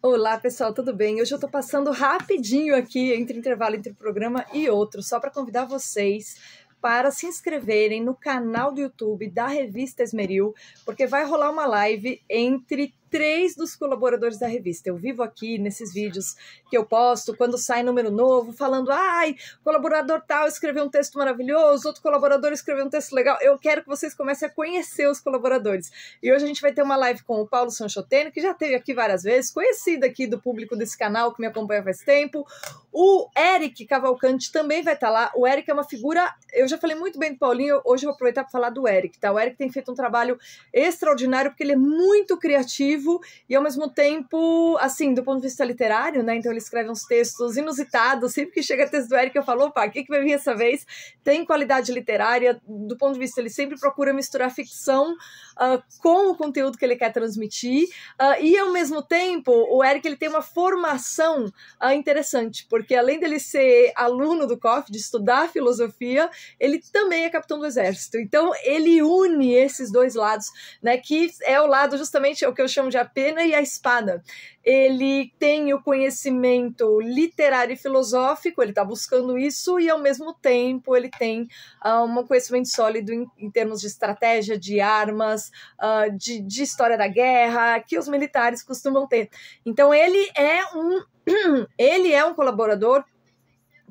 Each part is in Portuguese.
Olá, pessoal, tudo bem? Hoje eu estou passando rapidinho aqui entre intervalo entre programa e outro, só para convidar vocês para se inscreverem no canal do YouTube da revista Esmeril, porque vai rolar uma live entre três dos colaboradores da revista. Eu vivo aqui nesses vídeos que eu posto quando sai número novo, falando: ai, colaborador tal escreveu um texto maravilhoso, outro colaborador escreveu um texto legal. Eu quero que vocês comecem a conhecer os colaboradores. E hoje a gente vai ter uma live com o Paulo Sanchoteno, que já teve aqui várias vezes, conhecido aqui do público desse canal, que me acompanha faz tempo. O Eric Cavalcante também vai estar tá lá. O Eric é uma figura. Eu já falei muito bem do Paulinho, hoje eu vou aproveitar para falar do Eric, tá? O Eric tem feito um trabalho extraordinário, porque ele é muito criativo e ao mesmo tempo, assim, do ponto de vista literário, né? Então ele escreve uns textos inusitados, sempre que chega texto do Eric eu falo, opa, o que, que vai vir essa vez? Tem qualidade literária, do ponto de vista, ele sempre procura misturar ficção uh, com o conteúdo que ele quer transmitir uh, e ao mesmo tempo o Eric ele tem uma formação uh, interessante, porque além dele ser aluno do COF, de estudar filosofia, ele também é capitão do exército. Então ele une esses dois lados, né? Que é o lado justamente é o que eu chamo de a pena e a espada. Ele tem o conhecimento literário e filosófico, ele está buscando isso, e ao mesmo tempo ele tem uh, um conhecimento sólido em, em, termos de estratégia, de armas, uh, de, de história da guerra, que os militares costumam ter. Então ele é um ele é um colaborador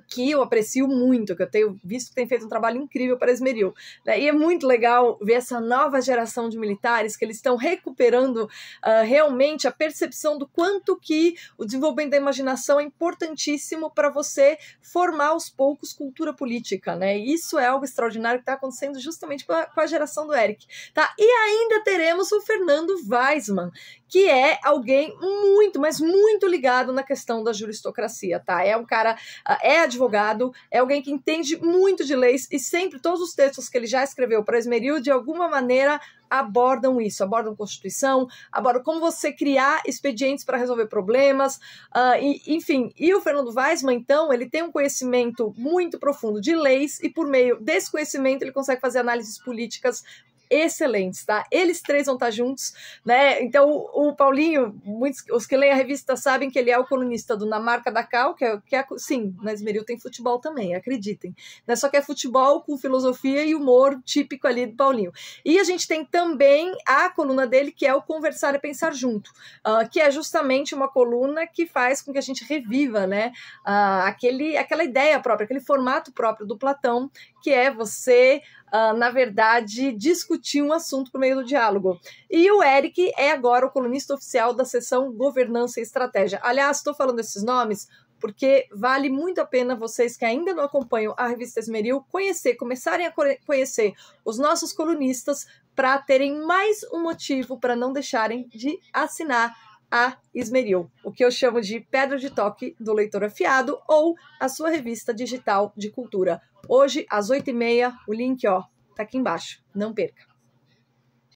que eu aprecio muito, que eu tenho visto que tem feito um trabalho incrível para Esmeril. Né? E é muito legal ver essa nova geração de militares que eles estão recuperando uh, realmente a percepção do quanto que o desenvolvimento da imaginação é importantíssimo para você formar aos poucos cultura política, né? E isso é algo extraordinário que está acontecendo justamente com a, com a, geração do Eric, tá? E ainda teremos o Fernando Weisman, que é alguém muito, mas muito ligado na questão da juristocracia, tá? É um cara, ah, é advogado, advogado, é alguém que entende muito de leis e sempre todos os textos que ele já escreveu para Esmeril, de alguma maneira, abordam isso, abordam Constituição, abordam como você criar expedientes para resolver problemas, uh, e, enfim. E o Fernando Weisman, então, ele tem um conhecimento muito profundo de leis e, por meio desse conhecimento, ele consegue fazer análises políticas excelentes, tá? Eles três vão estar tá juntos, né? Então, o, Paulinho, muitos, os que leem a revista sabem que ele é o colunista do Na Marca da Cal, que é, que é sim, na Esmeril tem futebol também, acreditem. Né? Só que é futebol com filosofia e humor típico ali do Paulinho. E a gente tem também a coluna dele, que é o Conversar e Pensar Junto, uh, que é justamente uma coluna que faz com que a gente reviva, né? Uh, aquele, aquela ideia própria, aquele formato próprio do Platão, que é você Uh, na verdade, discutir um assunto por meio do diálogo. E o Eric é agora o colunista oficial da seção Governança e Estratégia. Aliás, estou falando esses nomes porque vale muito a pena vocês que ainda não acompanham a revista Esmeril conhecer, começarem a conhecer os nossos colunistas para terem mais um motivo para não deixarem de assinar a Esmeril, o que eu chamo de pedra de toque do leitor afiado ou a sua revista digital de cultura. Hoje, às 8h30, o link ó, tá aqui embaixo. Não perca!